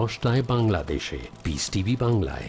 দশটায় বাংলাদেশে piece TV বাংলায়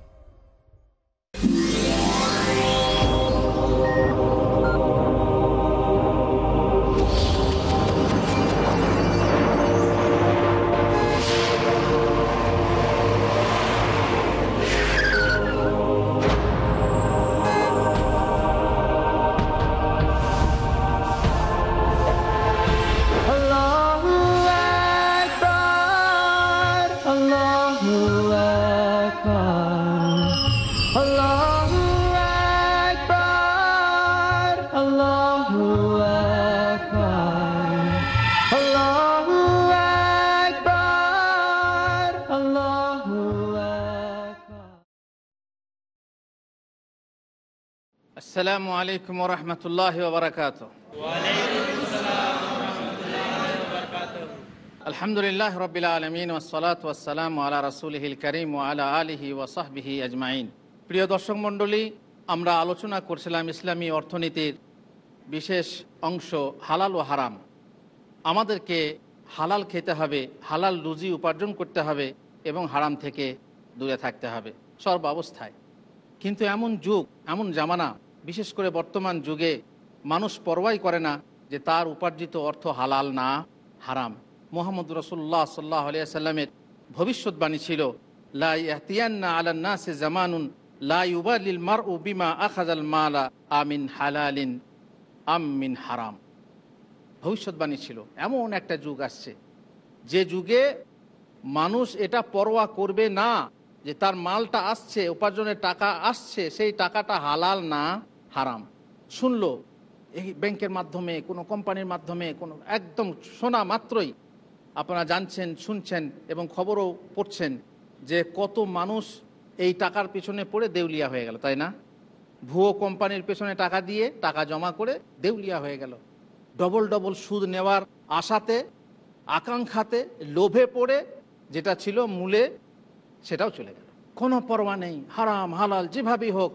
আসসালামু আলাইকুম রহমতুল্লাহ বারকাত আলহামদুলিল্লাহ রবিল আলমিন ওসলাত ওসালাম আলা রসুলহিল করিম আলা আলহি ওসাহবিহি আজমাইন প্রিয় দর্শক মণ্ডলী আমরা আলোচনা করছিলাম ইসলামী অর্থনীতির বিশেষ অংশ হালাল ও হারাম আমাদেরকে হালাল খেতে হবে হালাল রুজি উপার্জন করতে হবে এবং হারাম থেকে দূরে থাকতে হবে সর্বাবস্থায় কিন্তু এমন যুগ এমন জামানা বিশেষ করে বর্তমান যুগে মানুষ পরোয়াই করে না যে তার উপার্জিত অর্থ হালাল না হারাম মোহাম্মদ রসুল্লাহ সাল্লাহ আলিয়া সাল্লামের ভবিষ্যৎবাণী ছিল লাহতিয়ান্না আলান্না সে জামানুন লাই লাউবালিল মার ও বিমা আখাজাল মালা আমিন হালালিন আমিন হারাম ভবিষ্যৎবাণী ছিল এমন একটা যুগ আসছে যে যুগে মানুষ এটা পরোয়া করবে না যে তার মালটা আসছে উপার্জনের টাকা আসছে সেই টাকাটা হালাল না হারাম শুনলো এই ব্যাংকের মাধ্যমে কোনো কোম্পানির মাধ্যমে কোনো একদম শোনা মাত্রই আপনারা জানছেন শুনছেন এবং খবরও পড়ছেন যে কত মানুষ এই টাকার পেছনে পড়ে দেউলিয়া হয়ে গেল তাই না ভুয়ো কোম্পানির পেছনে টাকা দিয়ে টাকা জমা করে দেউলিয়া হয়ে গেল ডবল ডবল সুদ নেওয়ার আশাতে আকাঙ্ক্ষাতে লোভে পড়ে যেটা ছিল মূলে সেটাও চলে গেল কোনো পরোয়া নেই হারাম হালাল যেভাবেই হোক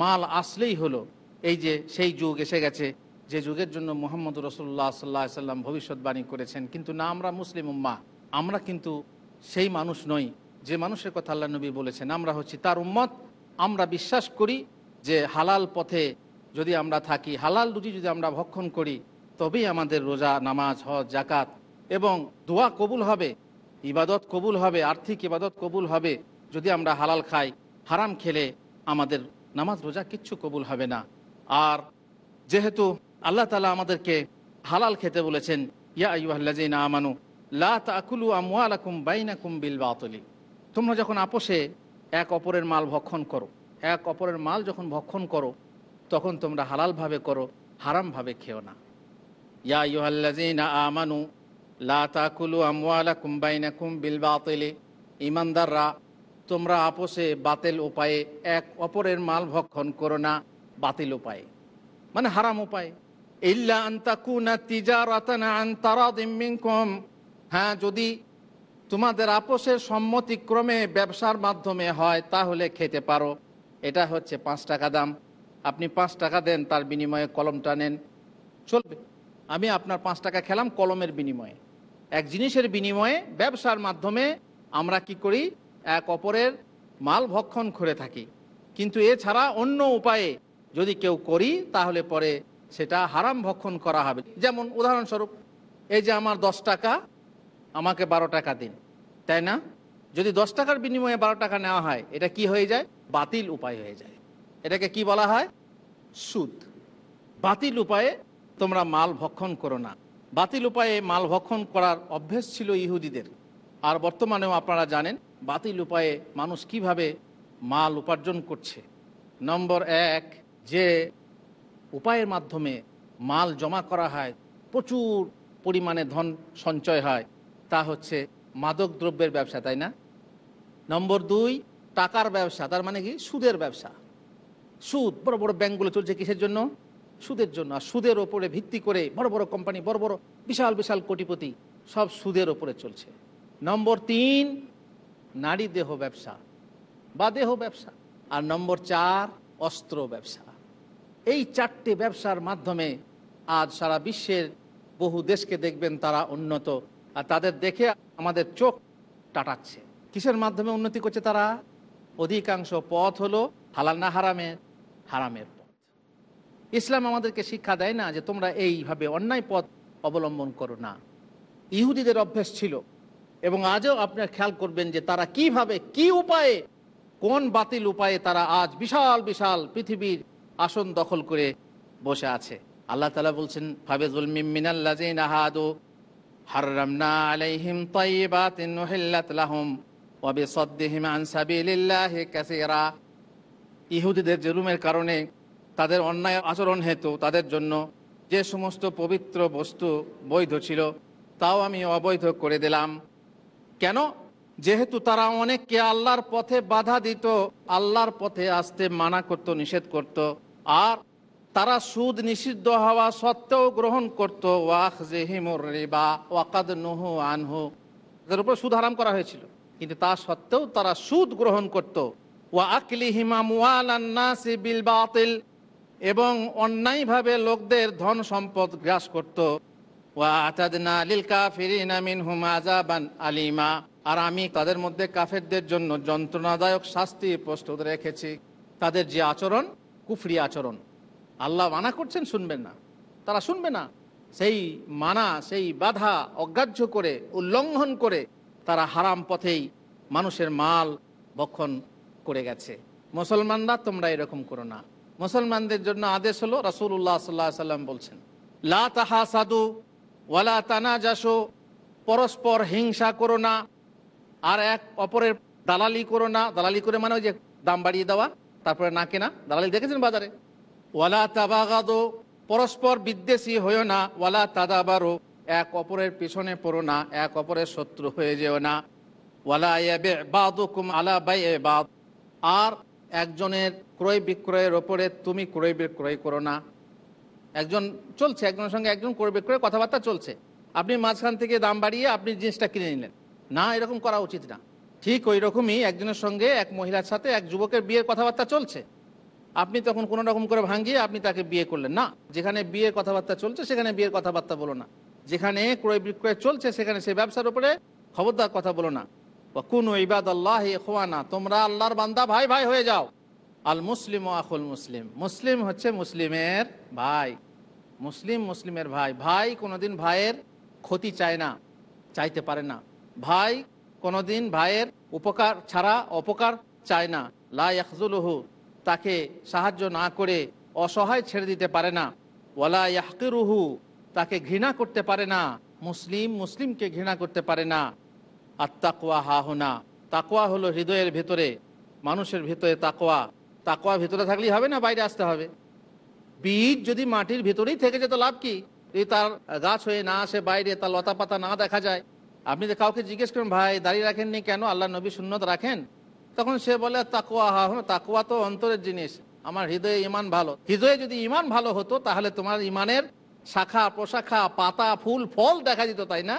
মাল আসলেই হলো এই যে সেই যুগ এসে গেছে যে যুগের জন্য মোহাম্মদ রসুল্লাহ সাল্লাহ সাল্লাম ভবিষ্যৎবাণী করেছেন কিন্তু না আমরা মুসলিম উম্মা আমরা কিন্তু সেই মানুষ নই যে মানুষের কথা আল্লাহ নবী বলেছেন আমরা হচ্ছি তার উম্মত আমরা বিশ্বাস করি যে হালাল পথে যদি আমরা থাকি হালাল রুটি যদি আমরা ভক্ষণ করি তবেই আমাদের রোজা নামাজ হজ জাকাত এবং দোয়া কবুল হবে ইবাদত কবুল হবে আর্থিক ইবাদত কবুল হবে যদি আমরা হালাল খাই হারাম খেলে আমাদের নামাজ রোজা কিচ্ছু কবুল হবে না আর যেহেতু আল্লাহ তালা আমাদেরকে হালাল খেতে বলেছেন ইয়া আইহাল্লাজিনা আমানু লা তাকুলু আমুয়ালাকুম বাইনাকুম বিল বাতলি তোমরা যখন আপোষে এক অপরের মাল ভক্ষণ করো এক অপরের মাল যখন ভক্ষণ করো তখন তোমরা হালালভাবে করো হারামভাবে খেও না ইয়া ইউহাল্লাজিনা আমানু লা তাকুলু আমুয়ালাকুম বাইনাকুম বিল বাতলি ইমানদাররা তোমরা আপোষে বাতিল উপায়ে এক অপরের মাল ভক্ষণ করো না বাতিল উপায়ে মানে হারাম উপায় হ্যাঁ যদি তোমাদের আপোষের সম্মতিক্রমে ব্যবসার মাধ্যমে হয় তাহলে খেতে পারো এটা হচ্ছে পাঁচ টাকা দাম আপনি পাঁচ টাকা দেন তার বিনিময়ে কলমটা নেন চলবে আমি আপনার পাঁচ টাকা খেলাম কলমের বিনিময়ে এক জিনিসের বিনিময়ে ব্যবসার মাধ্যমে আমরা কি করি এক অপরের মাল ভক্ষণ করে থাকি কিন্তু এছাড়া অন্য উপায়ে যদি কেউ করি তাহলে পরে সেটা হারাম ভক্ষণ করা হবে যেমন উদাহরণস্বরূপ এই যে আমার দশ টাকা আমাকে বারো টাকা দিন তাই না যদি দশ টাকার বিনিময়ে বারো টাকা নেওয়া হয় এটা কি হয়ে যায় বাতিল উপায় হয়ে যায় এটাকে কি বলা হয় সুদ বাতিল উপায়ে তোমরা মাল ভক্ষণ করো না বাতিল উপায়ে মাল ভক্ষণ করার অভ্যেস ছিল ইহুদিদের আর বর্তমানেও আপনারা জানেন বাতিল উপায়ে মানুষ কিভাবে মাল উপার্জন করছে নম্বর এক যে উপায়ের মাধ্যমে মাল জমা করা হয় প্রচুর পরিমাণে ধন সঞ্চয় হয় তা হচ্ছে মাদক দ্রব্যের ব্যবসা তাই না নম্বর দুই টাকার ব্যবসা তার মানে কি সুদের ব্যবসা সুদ বড় বড় ব্যাংকগুলো চলছে কিসের জন্য সুদের জন্য আর সুদের ওপরে ভিত্তি করে বড় বড় কোম্পানি বড় বড় বিশাল বিশাল কোটিপতি সব সুদের ওপরে চলছে নম্বর তিন নারী দেহ ব্যবসা বা দেহ ব্যবসা আর নম্বর চার অস্ত্র ব্যবসা এই চারটি ব্যবসার মাধ্যমে আজ সারা বিশ্বের বহু দেশকে দেখবেন তারা উন্নত আর তাদের দেখে আমাদের চোখ টাটাচ্ছে কিসের মাধ্যমে উন্নতি করছে তারা অধিকাংশ পথ হলো হালাল না হারামের হারামের পথ ইসলাম আমাদেরকে শিক্ষা দেয় না যে তোমরা এইভাবে অন্যায় পথ অবলম্বন করো না ইহুদিদের অভ্যেস ছিল এবং আজও আপনার খেয়াল করবেন যে তারা কিভাবে কি উপায়ে কোন বাতিল উপায়ে তারা আজ বিশাল বিশাল পৃথিবীর আসন দখল করে বসে আছে আল্লাহ তালা বলছেন ফাবেজুল মিমিনাল্লাজিন আন ইহুদিদের জুলুমের কারণে তাদের অন্যায় আচরণ হেতু তাদের জন্য যে সমস্ত পবিত্র বস্তু বৈধ ছিল তাও আমি অবৈধ করে দিলাম কেন যেহেতু তারা অনেককে আল্লাহর পথে বাধা দিত আল্লাহর পথে আসতে মানা করত নিষেধ করত আর তারা সুদ নিষিদ্ধ হওয়া সত্ত্বেও গ্রহণ করত ওয়াক জেহিমুর রেবা ওয়াকাদ নহু আনহু তাদের উপর সুদ হারাম করা হয়েছিল কিন্তু তা সত্ত্বেও তারা সুদ গ্রহণ করত ওয়া আকলি হিমামুয়ালান্নাসি বিল বাতিল এবং অন্যায়ভাবে লোকদের ধন সম্পদ গ্রাস করত ওয়াতাদনা লিল কাফিরিন মিনহুম আযাবান আলিমা আর আমি তাদের মধ্যে কাফেরদের জন্য যন্ত্রণাদায়ক শাস্তি প্রস্তুত রেখেছি তাদের যে আচরণ কুফরি আচরণ আল্লাহ মানা করছেন শুনবেন না তারা শুনবে না সেই মানা সেই বাধা অগ্রাহ্য করে উল্লঙ্ঘন করে তারা হারাম পথেই মানুষের মাল বক্ষণ করে গেছে মুসলমানরা তোমরা এরকম করো না মুসলমানদের জন্য আদেশ হলো রাসুল্লাহ সাল্লাহ সাল্লাম বলছেন লা তাহা সাধু ওয়ালা তানা যাসো পরস্পর হিংসা করো না আর এক অপরের দালালি করো না দালালি করে মানে ওই যে দাম বাড়িয়ে দেওয়া তারপরে না কেনা দালালি দেখেছেন বাজারে ওয়ালা তাবাগাদো পরস্পর বিদ্বেষী হয়েও না ওয়ালা তাদাবারো এক অপরের পিছনে পড়ো না এক অপরের শত্রু হয়ে যেও না ওয়ালা বাদ বাদুকুম আলা বাই এ বাদ আর একজনের ক্রয় বিক্রয়ের ওপরে তুমি ক্রয় বিক্রয় করো না একজন চলছে একজনের সঙ্গে একজন করবে করে কথাবার্তা চলছে আপনি মাঝখান থেকে দাম বাড়িয়ে আপনি জিনিসটা কিনে নিলেন না এরকম করা উচিত না ঠিক ওই রকমই একজনের সঙ্গে এক মহিলার সাথে এক যুবকের বিয়ের কথাবার্তা চলছে আপনি তখন কোনো রকম করে ভাঙিয়ে আপনি তাকে বিয়ে করলেন না যেখানে বিয়ের কথাবার্তা চলছে সেখানে বিয়ের কথাবার্তা বলো না যেখানে ক্রয় বিক্রয় চলছে সেখানে সে ব্যবসার উপরে খবরদার কথা বলো না কোন ইবাদ আল্লাহ না তোমরা আল্লাহর বান্দা ভাই ভাই হয়ে যাও আল মুসলিম আখুল মুসলিম মুসলিম হচ্ছে মুসলিমের ভাই মুসলিম মুসলিমের ভাই ভাই কোনোদিন ভাইয়ের ক্ষতি চায় না চাইতে পারে না ভাই কোনোদিন ভাইয়ের উপকার ছাড়া অপকার চায় না লাহজুলহু তাকে সাহায্য না করে অসহায় ছেড়ে দিতে পারে না ওলা ইয়াহকিরুহু তাকে ঘৃণা করতে পারে না মুসলিম মুসলিমকে ঘৃণা করতে পারে না আর তাকোয়া হাহুনা তাকোয়া হলো হৃদয়ের ভেতরে মানুষের ভেতরে তাকোয়া তাকোয়া ভেতরে থাকলেই হবে না বাইরে আসতে হবে বীজ যদি মাটির ভেতরেই থেকে যেত লাভ কি যদি তার গাছ হয়ে না আসে বাইরে তার লতা পাতা না দেখা যায় আপনি কাউকে জিজ্ঞেস করেন ভাই দাঁড়িয়ে রাখেননি কেন আল্লাহ নবী সুন্নত রাখেন তখন সে বলে তাকুয়া হা তাকুয়া তো অন্তরের জিনিস আমার হৃদয়ে ইমান ভালো হৃদয়ে যদি ইমান ভালো হতো তাহলে তোমার ইমানের শাখা প্রশাখা পাতা ফুল ফল দেখা যেত তাই না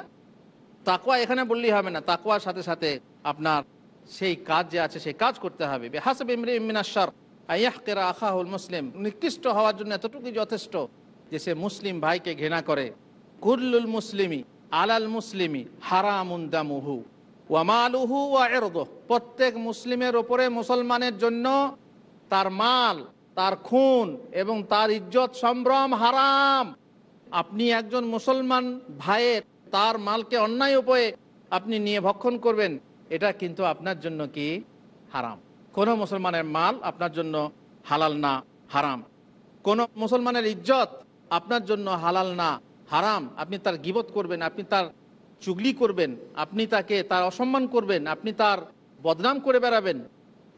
তাকুয়া এখানে বললেই হবে না তাকুয়ার সাথে সাথে আপনার সেই কাজ যে আছে সেই কাজ করতে হবে বেহাসব ইমরি ইমিনাশার আয়াহকেরা আখাহুল মুসলিম নিকৃষ্ট হওয়ার জন্য এতটুকুই যথেষ্ট যে সে মুসলিম ভাইকে ঘৃণা করে কুল্লুল মুসলিমি আলাল মুসলিমি হারামুন্দামুহু ওয়ামালুহু ওয়ারদ প্রত্যেক মুসলিমের ওপরে মুসলমানের জন্য তার মাল তার খুন এবং তার ইজ্জত সম্ভ্রম হারাম আপনি একজন মুসলমান ভাইয়ের তার মালকে অন্যায় উপায়ে আপনি নিয়ে ভক্ষণ করবেন এটা কিন্তু আপনার জন্য কি হারাম কোনো মুসলমানের মাল আপনার জন্য হালাল না হারাম কোনো মুসলমানের ইজ্জত আপনার জন্য হালাল না হারাম আপনি তার গিবত করবেন আপনি তার চুগলি করবেন আপনি তাকে তার অসম্মান করবেন আপনি তার বদনাম করে বেড়াবেন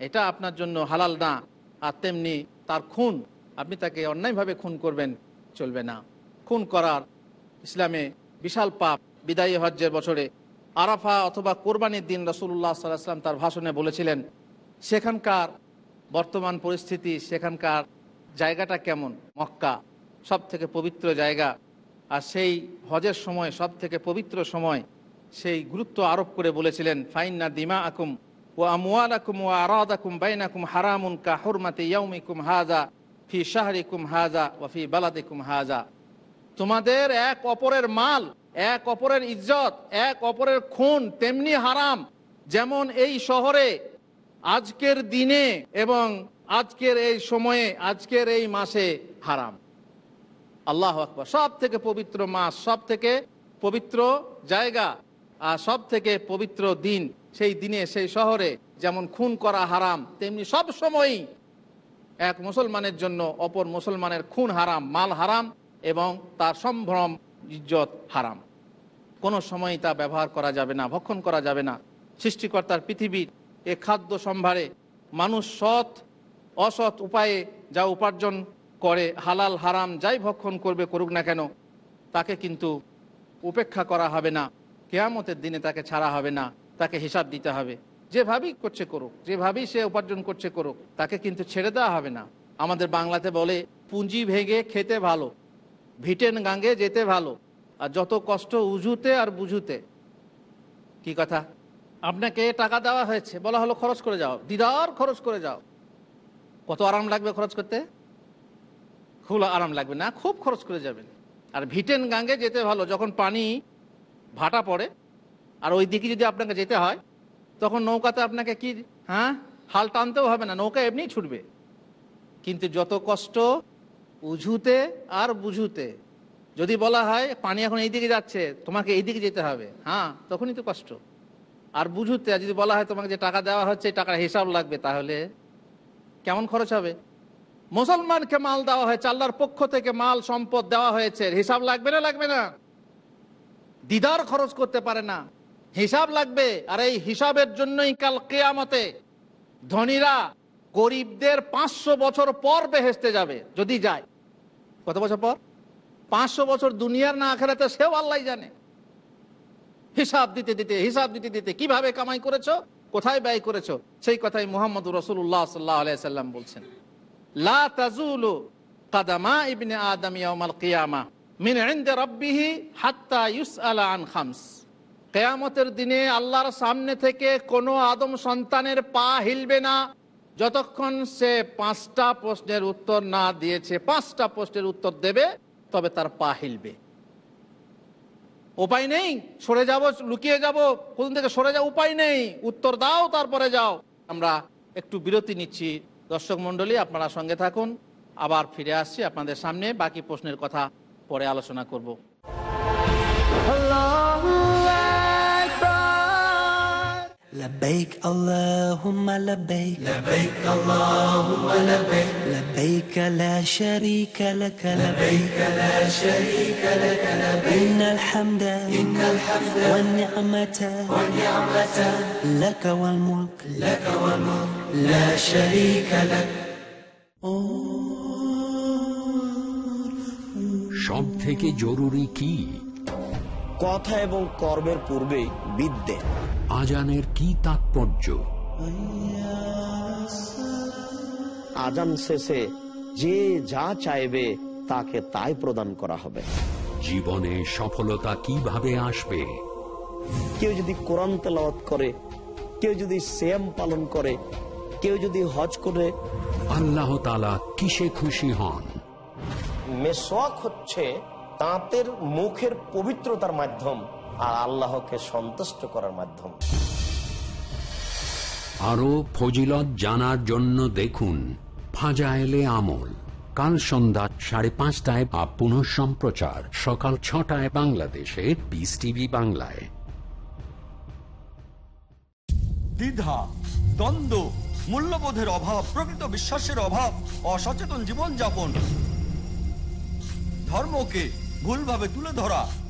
এটা আপনার জন্য হালাল না আর তেমনি তার খুন আপনি তাকে অন্যায়ভাবে খুন করবেন চলবে না খুন করার ইসলামে বিশাল পাপ বিদায়ী হজ্জের বছরে আরাফা অথবা কোরবানির দিন রসুল্লাহ সাল্লাহ তার ভাষণে বলেছিলেন সেখানকার বর্তমান পরিস্থিতি সেখানকার জায়গাটা কেমন মক্কা সব থেকে পবিত্র জায়গা আর সেই হজের সময় সব থেকে পবিত্র সময় সেই গুরুত্ব আরোপ করে বলেছিলেন ফাইন্না দিমা আকুম ও আমুয়াল আকুম ও আরাদ আকুম বাইন আকুম হারামুন কাহরমাতে ইয়ৌমিকুম হাজা ফি কুম হাজা ও ফি কুম হাজা তোমাদের এক অপরের মাল এক অপরের ইজ্জত এক অপরের খুন তেমনি হারাম যেমন এই শহরে আজকের দিনে এবং আজকের এই সময়ে আজকের এই মাসে হারাম আল্লাহ আকবর সব থেকে পবিত্র মাস সব থেকে পবিত্র জায়গা আর সব থেকে পবিত্র দিন সেই দিনে সেই শহরে যেমন খুন করা হারাম তেমনি সব সময়ই এক মুসলমানের জন্য অপর মুসলমানের খুন হারাম মাল হারাম এবং তার সম্ভ্রম ইজ্জত হারাম কোনো সময়ই তা ব্যবহার করা যাবে না ভক্ষণ করা যাবে না সৃষ্টিকর্তার পৃথিবীর এ খাদ্য সম্ভারে মানুষ সৎ অসৎ উপায়ে যা উপার্জন করে হালাল হারাম যাই ভক্ষণ করবে করুক না কেন তাকে কিন্তু উপেক্ষা করা হবে না কেয়ামতের দিনে তাকে ছাড়া হবে না তাকে হিসাব দিতে হবে যেভাবেই করছে করুক যেভাবেই সে উপার্জন করছে করুক তাকে কিন্তু ছেড়ে দেওয়া হবে না আমাদের বাংলাতে বলে পুঁজি ভেঙে খেতে ভালো ভিটেন গাঙ্গে যেতে ভালো আর যত কষ্ট উজুতে আর বুঝুতে কি কথা আপনাকে টাকা দেওয়া হয়েছে বলা হলো খরচ করে যাও দিদার খরচ করে যাও কত আরাম লাগবে খরচ করতে খুব আরাম লাগবে না খুব খরচ করে যাবেন আর ভিটেন গাঙ্গে যেতে ভালো যখন পানি ভাটা পড়ে আর ওই দিকে যদি আপনাকে যেতে হয় তখন নৌকাতে আপনাকে কি হ্যাঁ হাল টানতেও হবে না নৌকা এমনি ছুটবে কিন্তু যত কষ্ট উঝুতে আর বুঝুতে যদি বলা হয় পানি এখন এই দিকে যাচ্ছে তোমাকে এই দিকে যেতে হবে হ্যাঁ তখনই তো কষ্ট আর বুঝুতে যদি বলা হয় তোমাকে যে টাকা দেওয়া হচ্ছে টাকার হিসাব লাগবে তাহলে কেমন খরচ হবে মুসলমানকে মাল দেওয়া হয়েছে আল্লাহর পক্ষ থেকে মাল সম্পদ দেওয়া হয়েছে হিসাব লাগবে না লাগবে না দিদার খরচ করতে পারে না হিসাব লাগবে আর এই হিসাবের জন্যই কাল কেয়ামতে ধনীরা গরিবদের পাঁচশো বছর পর বেহেসতে যাবে যদি যায় কত বছর পর পাঁচশো বছর দুনিয়ার না আখেরাতে সেও আল্লাহ জানে হিসাব দিতে দিতে হিসাব দিতে দিতে কিভাবে কামাই করেছো কোথায় ব্যয় করেছো সেই কথাই মোহাম্মদ রসুল্লাহ সাল্লাহ আলাইসাল্লাম বলছেন লা তাজুলু কাদামা ইবনে আদম ইয়ামাল কিয়ামা মিন ইনদে রব্বিহি হাত্তা আন খামস কেয়ামতের দিনে আল্লাহর সামনে থেকে কোনো আদম সন্তানের পা হিলবে না যতক্ষণ সে পাঁচটা প্রশ্নের উত্তর না দিয়েছে পাঁচটা প্রশ্নের উত্তর দেবে তবে তার পা হিলবে উপায় নেই সরে যাব লুকিয়ে যাব কোন থেকে সরে যাও উপায় নেই উত্তর দাও তারপরে যাও আমরা একটু বিরতি নিচ্ছি দর্শক মন্ডলী আপনারা সঙ্গে থাকুন আবার ফিরে আসছি আপনাদের সামনে বাকি প্রশ্নের কথা পরে আলোচনা করবো لبيك اللهم لبيك لبيك اللهم لبيك لبيك لا شريك لك لبيك لا شريك لك لبيك إن الحمد إن الحمد والنعمة والنعمة لك والملك لك والملك لا شريك لك সব থেকে জরুরি কি কথা এবং কর্মের পূর্বে বিদ্যে আজানের কি তাৎপর্য আজান শেষে যে যা চাইবে তাকে তাই প্রদান করা হবে জীবনে সফলতা কিভাবে আসবে কেউ যদি কোরআন তেলাওয়াত করে কেউ যদি শ্যাম পালন করে কেউ যদি হজ করে আল্লাহ কিসে খুশি হন মেসক হচ্ছে তাঁতের মুখের পবিত্রতার মাধ্যম আর আল্লাহকে সন্তুষ্ট করার মাধ্যম আরো ফজিলত জানার জন্য দেখুন ফাজাইলে আমল কাল সন্ধ্যা সাড়ে পাঁচটায় বা পুনঃ সম্প্রচার সকাল ছটায় বাংলাদেশে বিস টিভি বাংলায় দ্বিধা দ্বন্দ্ব মূল্যবোধের অভাব প্রকৃত বিশ্বাসের অভাব অসচেতন জীবনযাপন ধর্মকে ভুলভাবে তুলে ধরা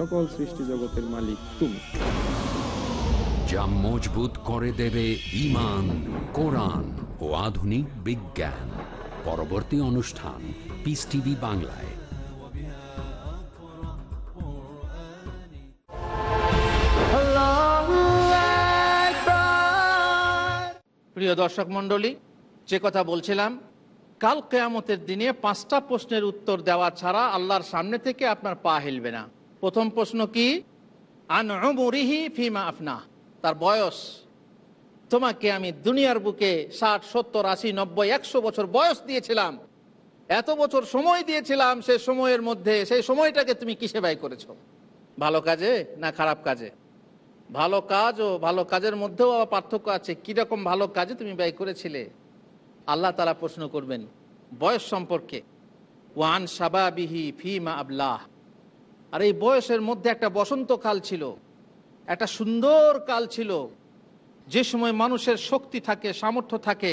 সকল সৃষ্টি জগতের মালিক তুমি যা মজবুত করে দেবে ইমান কোরআন ও আধুনিক বিজ্ঞান পরবর্তী অনুষ্ঠান পিস টিভি বাংলায় প্রিয় দর্শক মণ্ডলী যে কথা বলছিলাম কাল কেয়ামতের দিনে পাঁচটা প্রশ্নের উত্তর দেওয়া ছাড়া আল্লাহর সামনে থেকে আপনার পা হেলবে না প্রথম প্রশ্ন কি আফনা তার বয়স তোমাকে আমি দুনিয়ার বুকে ষাট সত্তর আশি নব্বই একশো বছর বয়স দিয়েছিলাম এত বছর সময় দিয়েছিলাম সে সময়ের মধ্যে সেই সময়টাকে তুমি কিসে ব্যয় করেছ ভালো কাজে না খারাপ কাজে ভালো কাজ ও ভালো কাজের মধ্যেও আবার পার্থক্য আছে কীরকম ভালো কাজে তুমি ব্যয় করেছিলে আল্লাহ তারা প্রশ্ন করবেন বয়স সম্পর্কে ওয়ান সাবাবিহি ফিমা আবলাহ আর এই বয়সের মধ্যে একটা বসন্তকাল ছিল একটা সুন্দর কাল ছিল যে সময় মানুষের শক্তি থাকে সামর্থ্য থাকে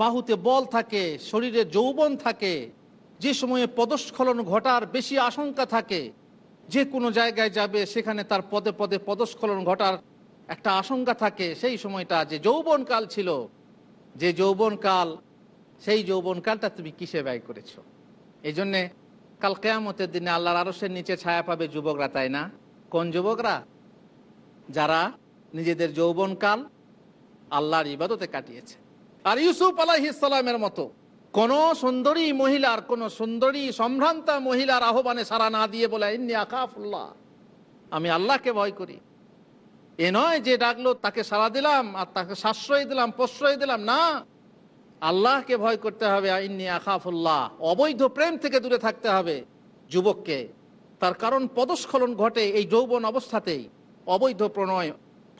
বাহুতে বল থাকে শরীরে যৌবন থাকে যে সময়ে পদস্খলন ঘটার বেশি আশঙ্কা থাকে যে কোনো জায়গায় যাবে সেখানে তার পদে পদে পদস্খলন ঘটার একটা আশঙ্কা থাকে সেই সময়টা যে যৌবনকাল ছিল যে যৌবনকাল সেই যৌবনকালটা তুমি কিসে ব্যয় করেছো এই জন্যে কাল কেয়ামতের দিনে আল্লাহর আরসের নিচে ছায়া পাবে যুবকরা তাই না কোন যুবকরা যারা নিজেদের যৌবনকাল আল্লাহর ইবাদতে কাটিয়েছে আর ইউসুফ আলাহিসাল্লামের মতো কোন সুন্দরী মহিলার কোন সুন্দরী সম্ভ্রান্তা মহিলার আহ্বানে সারা না দিয়ে বলে আকাফুল্লাহ আমি আল্লাহকে ভয় করি এ নয় যে ডাকলো তাকে সারা দিলাম আর তাকে সাশ্রয় দিলাম প্রশ্রয় দিলাম না আল্লাহকে ভয় করতে হবে আইনি আখাফুল্লাহ অবৈধ প্রেম থেকে দূরে থাকতে হবে যুবককে তার কারণ পদস্খলন ঘটে এই যৌবন অবস্থাতেই অবৈধ প্রণয়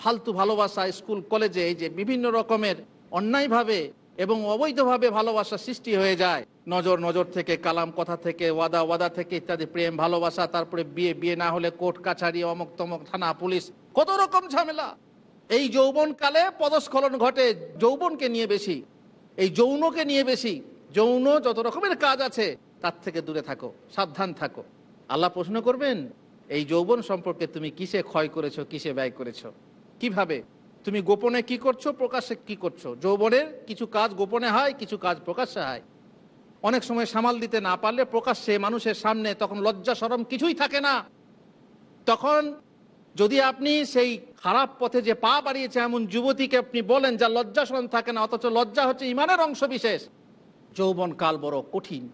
ফালতু ভালোবাসা স্কুল কলেজে এই যে বিভিন্ন রকমের অন্যায়ভাবে এবং অবৈধভাবে ভালোবাসা সৃষ্টি হয়ে যায় নজর নজর থেকে কালাম কথা থেকে ওয়াদা ওয়াদা থেকে ইত্যাদি প্রেম ভালোবাসা তারপরে বিয়ে বিয়ে না হলে কোর্ট কাছারি অমক তমক থানা পুলিশ কত রকম ঝামেলা এই যৌবনকালে পদস্খলন ঘটে যৌবনকে নিয়ে বেশি এই যৌনকে নিয়ে বেশি যৌন যত রকমের কাজ আছে তার থেকে দূরে থাকো সাবধান থাকো আল্লাহ প্রশ্ন করবেন এই যৌবন সম্পর্কে তুমি কিসে ক্ষয় করেছ কিসে ব্যয় করেছ কিভাবে তুমি গোপনে কি করছো প্রকাশ্যে কি করছো যৌবনের কিছু কাজ গোপনে হয় কিছু কাজ প্রকাশ্যে হয় অনেক সময় সামাল দিতে না পারলে প্রকাশ্যে মানুষের সামনে তখন লজ্জা সরম কিছুই থাকে না তখন যদি আপনি সেই খারাপ পথে যে পা বাড়িয়েছে এমন যুবতীকে আপনি বলেন যা লজ্জা স্মরণ থাকে না অথচ লজ্জা হচ্ছে ইমানের অংশ বিশেষ যৌবনকাল বড় কঠিন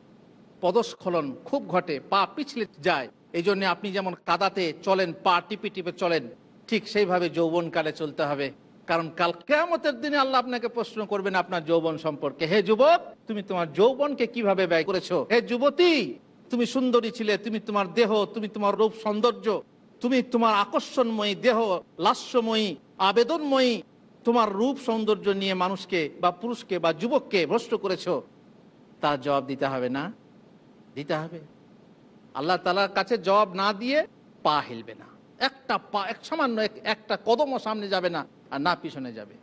পদস্খলন খুব ঘটে পা পিছলে যায় এই জন্য আপনি যেমন কাদাতে চলেন পা টিপে টিপে চলেন ঠিক সেইভাবে যৌবনকালে চলতে হবে কারণ কাল কেমতের দিনে আল্লাহ আপনাকে প্রশ্ন করবেন আপনার যৌবন সম্পর্কে হে যুবক তুমি তোমার যৌবনকে কিভাবে ব্যয় করেছো হে যুবতী তুমি সুন্দরী ছিলে তুমি তোমার দেহ তুমি তোমার রূপ সৌন্দর্য তুমি তোমার আকর্ষণময়ী দেহ লাস্যময়ী আবেদনময়ী তোমার রূপ সৌন্দর্য নিয়ে মানুষকে বা পুরুষকে বা যুবককে ভ্রষ্ট করেছ তার জবাব দিতে হবে না দিতে হবে আল্লাহ তালার কাছে জবাব না দিয়ে পা হেলবে না একটা পা এক সামান্য একটা কদমও সামনে যাবে না আর না পিছনে যাবে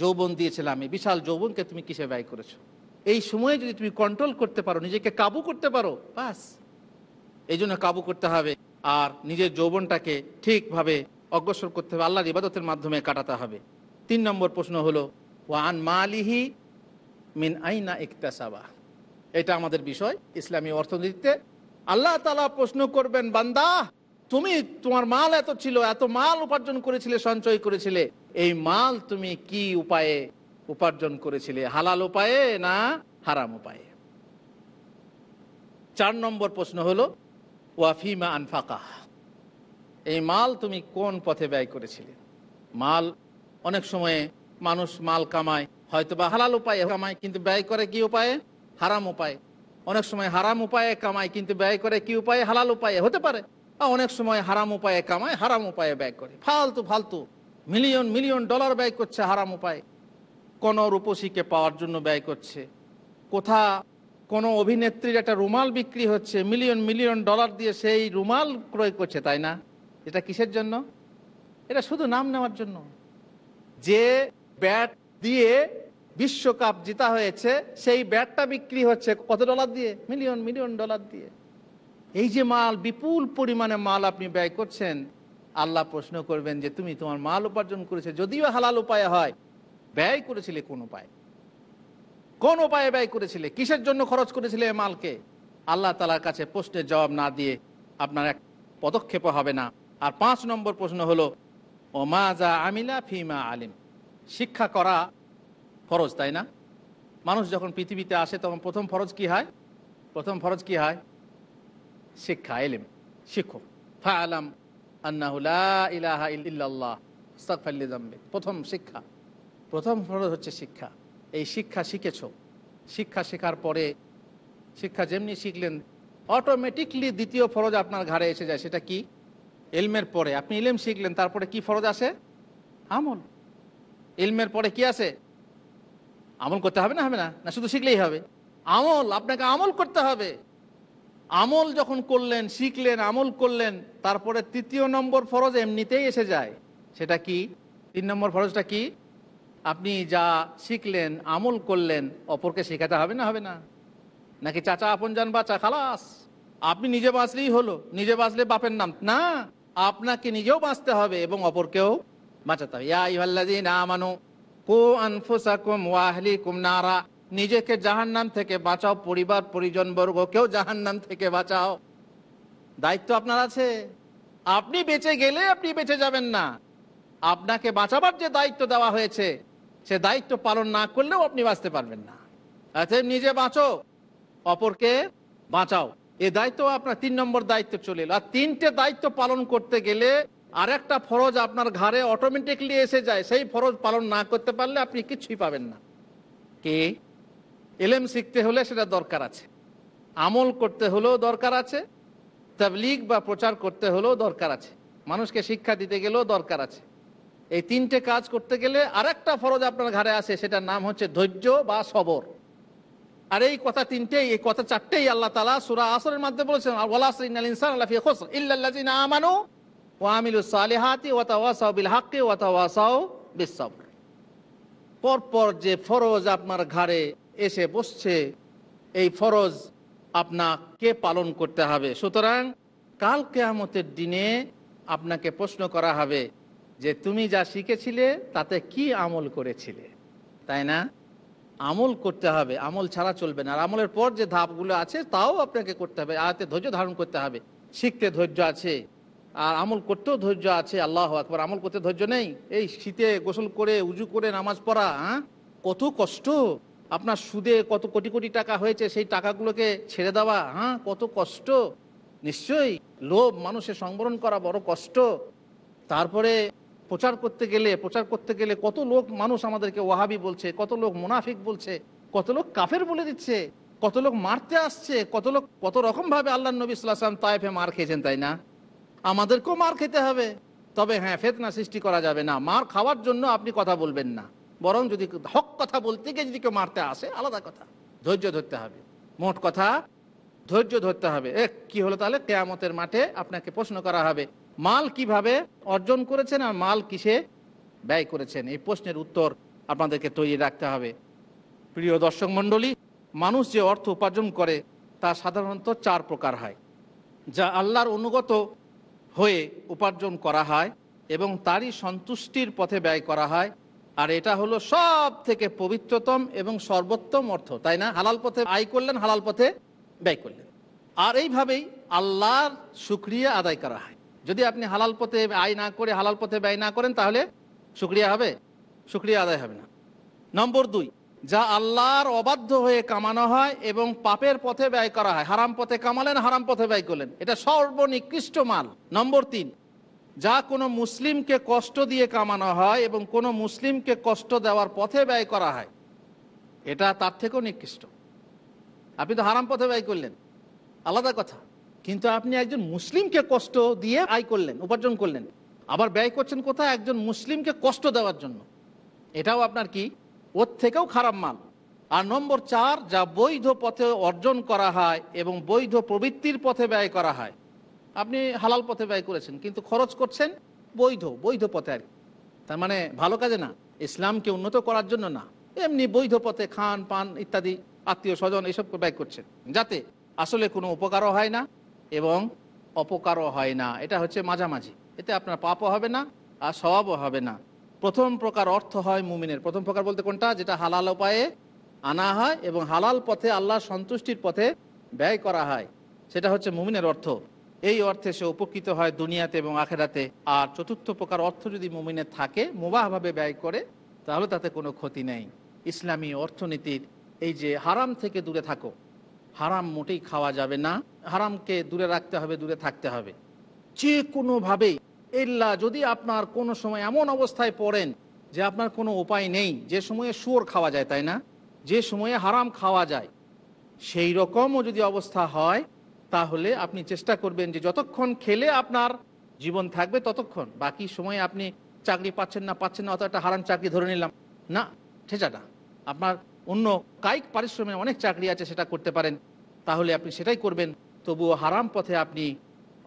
যৌবন দিয়েছিলাম আমি বিশাল যৌবনকে তুমি কিসে ব্যয় করেছো এই সময়ে যদি তুমি কন্ট্রোল করতে পারো নিজেকে কাবু করতে পারো বাস এই জন্য কাবু করতে হবে আর নিজের যৌবনটাকে ঠিকভাবে অগ্রসর করতে হবে আল্লাহর ইবাদতের মাধ্যমে কাটাতে হবে তিন নম্বর প্রশ্ন হলো ওয়ান মালিহি মিন আইনা ইকতাসাবা এটা আমাদের বিষয় ইসলামী অর্থনীতিতে আল্লাহ তালা প্রশ্ন করবেন বান্দা তুমি তোমার মাল এত ছিল এত মাল উপার্জন করেছিলে সঞ্চয় করেছিলে এই মাল তুমি কি উপায়ে উপার্জন করেছিলে হালাল উপায়ে না হারাম উপায়ে চার নম্বর প্রশ্ন হলো ওয়াফিমা আনফাকা এই মাল তুমি কোন পথে ব্যয় করেছিলে মাল অনেক সময়ে মানুষ মাল কামায় হয়তো বা হালাল উপায়ে কামায় কিন্তু ব্যয় করে কি উপায়ে হারাম উপায়ে অনেক সময় হারাম উপায়ে কামায় কিন্তু ব্যয় করে কি উপায়ে হালাল উপায়ে হতে পারে অনেক সময় হারাম উপায়ে কামায় হারাম উপায়ে ব্যয় করে ফালতু ফালতু মিলিয়ন মিলিয়ন ডলার ব্যয় করছে হারাম উপায় কোন রূপসীকে পাওয়ার জন্য ব্যয় করছে কোথা কোনো অভিনেত্রীর একটা রুমাল বিক্রি হচ্ছে মিলিয়ন মিলিয়ন ডলার দিয়ে সেই রুমাল ক্রয় করছে তাই না এটা কিসের জন্য এটা শুধু নাম নেওয়ার জন্য যে ব্যাট দিয়ে বিশ্বকাপ জিতা হয়েছে সেই ব্যাটটা বিক্রি হচ্ছে কত ডলার দিয়ে মিলিয়ন মিলিয়ন ডলার দিয়ে এই যে মাল বিপুল পরিমাণে মাল আপনি ব্যয় করছেন আল্লাহ প্রশ্ন করবেন যে তুমি তোমার মাল উপার্জন করেছে যদিও হালাল উপায় হয় ব্যয় করেছিলে কোন উপায় কোন উপায়ে ব্যয় করেছিলে কিসের জন্য খরচ করেছিলে মালকে আল্লাহ তালার কাছে প্রশ্নের জবাব না দিয়ে আপনার এক পদক্ষেপ হবে না আর পাঁচ নম্বর প্রশ্ন হলো ও যা আমিলা ফিমা আলিম শিক্ষা করা ফরজ তাই না মানুষ যখন পৃথিবীতে আসে তখন প্রথম ফরজ কি হয় প্রথম ফরজ কি হয় শিক্ষা এলিম শিক্ষক ফা আলম আন্নাহুল্লাহ প্রথম শিক্ষা প্রথম ফরজ হচ্ছে শিক্ষা এই শিক্ষা শিখেছ শিক্ষা শেখার পরে শিক্ষা যেমনি শিখলেন অটোমেটিকলি দ্বিতীয় ফরজ আপনার ঘাড়ে এসে যায় সেটা কি এলমের পরে আপনি ইলেম শিখলেন তারপরে কি ফরজ আসে আমল ইলমের পরে কি আছে আমল করতে হবে না হবে না না শুধু শিখলেই হবে আমল আপনাকে আমল করতে হবে আমল যখন করলেন শিখলেন আমল করলেন তারপরে তৃতীয় নম্বর ফরজ এমনিতেই এসে যায় সেটা কি তিন নম্বর ফরজটা কি আপনি যা শিখলেন আমল করলেন অপরকে শেখাতে হবে না হবে না নাকি চাচা আপন যান বাচ্চা খালাস আপনি নিজে বাঁচলেই হলো নিজে বাঁচলে বাপের নাম না আপনাকে নিজেও বাঁচতে হবে এবং অপরকেও বাঁচাতে হবে ইয়া ইহাল্লাদি না মানু কো আনফুসাকুম ওয়াহলি কুমনারা নিজেকে জাহান নাম থেকে বাঁচাও পরিবার পরিজন বর্গকেও জাহান নাম থেকে বাঁচাও দায়িত্ব আপনার আছে আপনি বেঁচে গেলে আপনি বেঁচে যাবেন না আপনাকে বাঁচাবার যে দায়িত্ব দেওয়া হয়েছে সে দায়িত্ব পালন না করলেও আপনি বাঁচতে পারবেন না আচ্ছা নিজে বাঁচো অপরকে বাঁচাও এ দায়িত্ব আপনার তিন নম্বর দায়িত্ব চলে এলো আর তিনটে দায়িত্ব পালন করতে গেলে আর একটা ফরজ আপনার ঘরে অটোমেটিকলি এসে যায় সেই ফরজ পালন না করতে পারলে আপনি কিছুই পাবেন না কে এলেম শিখতে হলে সেটা দরকার আছে আমল করতে হলেও দরকার আছে তাবলিগ বা প্রচার করতে হলেও দরকার আছে মানুষকে শিক্ষা দিতে গেলেও দরকার আছে এই তিনটে কাজ করতে গেলে আর একটা ফরজ আপনার ঘরে আসে সেটার নাম হচ্ছে ধৈর্য বা সবর আর এই কথা তিনটেই এই কথা চারটেই আল্লাহ তালা সুরা আসরের মাধ্যমে বলেছেন আমানু ওয়ামিলু সালেহাতি ওয়াতাওয়াসাও বিল হাক্কি ওয়াতাওয়াসাও বিশ্বর পরপর যে ফরজ আপনার ঘরে এসে বসছে এই ফরজ আপনাকে পালন করতে হবে সুতরাং কাল কেয়ামতের দিনে আপনাকে প্রশ্ন করা হবে যে তুমি যা শিখেছিলে তাতে কি আমল করেছিলে তাই না আমল করতে হবে আমল ছাড়া চলবে না আর আমলের পর যে ধাপগুলো আছে তাও আপনাকে করতে হবে আয়তে ধৈর্য ধারণ করতে হবে শিখতে ধৈর্য আছে আর আমল করতেও ধৈর্য আছে আল্লাহ আকবর আমল করতে ধৈর্য নেই এই শীতে গোসল করে উজু করে নামাজ পড়া হ্যাঁ কত কষ্ট আপনার সুদে কত কোটি কোটি টাকা হয়েছে সেই টাকাগুলোকে ছেড়ে দেওয়া হ্যাঁ কত কষ্ট নিশ্চয়ই লোভ মানুষের সংবরণ করা বড় কষ্ট তারপরে প্রচার করতে গেলে প্রচার করতে গেলে কত লোক মানুষ আমাদেরকে ওয়াহাবি বলছে কত লোক মুনাফিক বলছে কত লোক কাফের বলে দিচ্ছে কত লোক মারতে আসছে কত লোক কত রকমভাবে আল্লাহ নবী সাল্লাম তায়েফে মার খেয়েছেন তাই না আমাদেরকেও মার খেতে হবে তবে হ্যাঁ ফেতনা সৃষ্টি করা যাবে না মার খাওয়ার জন্য আপনি কথা বলবেন না বরং যদি হক কথা বলতে গিয়ে যদি কেউ মারতে আসে আলাদা কথা ধৈর্য ধরতে হবে মোট কথা ধৈর্য ধরতে হবে এ কি হলো তাহলে কেয়ামতের মাঠে আপনাকে প্রশ্ন করা হবে মাল কিভাবে অর্জন করেছেন আর মাল কিসে ব্যয় করেছেন এই প্রশ্নের উত্তর আপনাদেরকে তৈরি রাখতে হবে প্রিয় দর্শক মণ্ডলী মানুষ যে অর্থ উপার্জন করে তা সাধারণত চার প্রকার হয় যা আল্লাহর অনুগত হয়ে উপার্জন করা হয় এবং তারই সন্তুষ্টির পথে ব্যয় করা হয় আর এটা হলো সব থেকে পবিত্রতম এবং সর্বোত্তম অর্থ তাই না হালাল পথে আয় করলেন হালাল পথে ব্যয় করলেন আর এইভাবেই আল্লাহর সুক্রিয়া আদায় করা হয় যদি আপনি হালাল পথে আয় না করে হালাল পথে ব্যয় না করেন তাহলে শুক্রিয়া হবে শুক্রিয়া আদায় হবে না নম্বর দুই যা আল্লাহর অবাধ্য হয়ে কামানো হয় এবং পাপের পথে ব্যয় করা হয় হারাম পথে কামালেন হারাম পথে ব্যয় করলেন এটা সর্বনিকৃষ্ট মাল নম্বর তিন যা কোনো মুসলিমকে কষ্ট দিয়ে কামানো হয় এবং কোনো মুসলিমকে কষ্ট দেওয়ার পথে ব্যয় করা হয় এটা তার থেকেও নিকৃষ্ট আপনি তো হারাম পথে ব্যয় করলেন আলাদা কথা কিন্তু আপনি একজন মুসলিমকে কষ্ট দিয়ে আয় করলেন উপার্জন করলেন আবার ব্যয় করছেন কোথায় একজন মুসলিমকে কষ্ট দেওয়ার জন্য এটাও আপনার কি ওর থেকেও খারাপ মাল আর নম্বর চার যা বৈধ পথে অর্জন করা হয় এবং বৈধ প্রবৃত্তির পথে ব্যয় করা হয় আপনি হালাল পথে ব্যয় করেছেন কিন্তু খরচ করছেন বৈধ বৈধ পথে আর তার মানে ভালো কাজে না ইসলামকে উন্নত করার জন্য না এমনি বৈধ পথে খান পান ইত্যাদি আত্মীয় স্বজন এইসব ব্যয় করছেন যাতে আসলে কোনো উপকারও হয় না এবং অপকারও হয় না এটা হচ্ছে মাঝামাঝি এতে আপনার পাপও হবে না আর স্বভাবও হবে না প্রথম প্রকার অর্থ হয় মুমিনের প্রথম প্রকার বলতে কোনটা যেটা হালাল উপায়ে আনা হয় এবং হালাল পথে আল্লাহ সন্তুষ্টির পথে ব্যয় করা হয় সেটা হচ্ছে মুমিনের অর্থ এই অর্থে সে উপকৃত হয় দুনিয়াতে এবং আখেরাতে আর চতুর্থ প্রকার অর্থ যদি মুমিনের থাকে মুবাহভাবে ব্যয় করে তাহলে তাতে কোনো ক্ষতি নেই ইসলামী অর্থনীতির এই যে হারাম থেকে দূরে থাকো হারাম মোটেই খাওয়া যাবে না হারামকে দূরে রাখতে হবে দূরে থাকতে হবে যে কোনোভাবেই এল্লা যদি আপনার কোনো সময় এমন অবস্থায় পড়েন যে আপনার কোনো উপায় নেই যে সময়ে শুয়োর খাওয়া যায় তাই না যে সময়ে হারাম খাওয়া যায় সেই রকমও যদি অবস্থা হয় তাহলে আপনি চেষ্টা করবেন যে যতক্ষণ খেলে আপনার জীবন থাকবে ততক্ষণ বাকি সময়ে আপনি চাকরি পাচ্ছেন না পাচ্ছেন না অত একটা হারাম চাকরি ধরে নিলাম না আছে না আপনার অন্য কায়িক পারিশ্রমে অনেক চাকরি আছে সেটা করতে পারেন তাহলে আপনি সেটাই করবেন তবুও হারাম পথে আপনি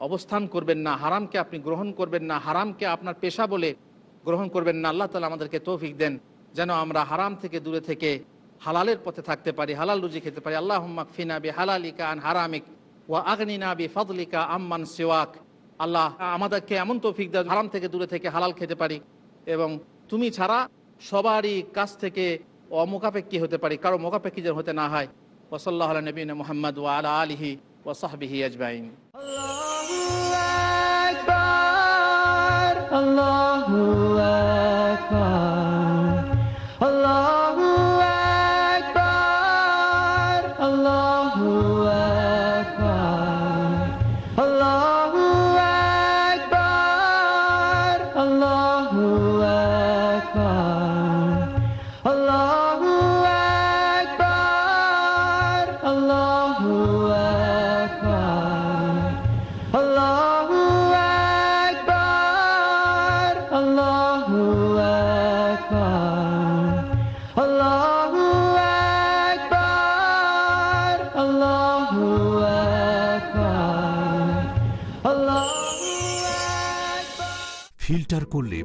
অবস্থান করবেন না হারামকে আপনি গ্রহণ করবেন না হারামকে আপনার পেশা বলে গ্রহণ করবেন না আল্লাহ তালা আমাদেরকে তৌফিক দেন যেন আমরা হারাম থেকে দূরে থেকে হালালের পথে থাকতে পারি হালাল রুজি খেতে পারি আল্লাহ ফিনা বি হালালিকা আন হারামিক ওয়া আগ্নিনা বি ফদলিকা আম্মান সেওয়াক আল্লাহ আমাদেরকে এমন তৌফিক দেয় হারাম থেকে দূরে থেকে হালাল খেতে পারি এবং তুমি ছাড়া সবারই কাছ থেকে অমোকাপেক্ষী হতে পারি কারো মোকাপেক্ষী যেন হতে না হয় ওসল্লাহ নবীন মোহাম্মদ ওয়া আলা আলহি وصحبه أجمعين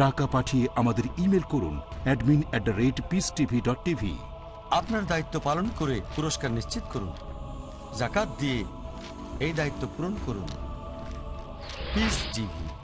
টাকা পাঠিয়ে আমাদের ইমেল করুন অ্যাডমিন আপনার দায়িত্ব পালন করে পুরস্কার নিশ্চিত করুন জাকাত দিয়ে এই দায়িত্ব পূরণ করুন পিস টিভি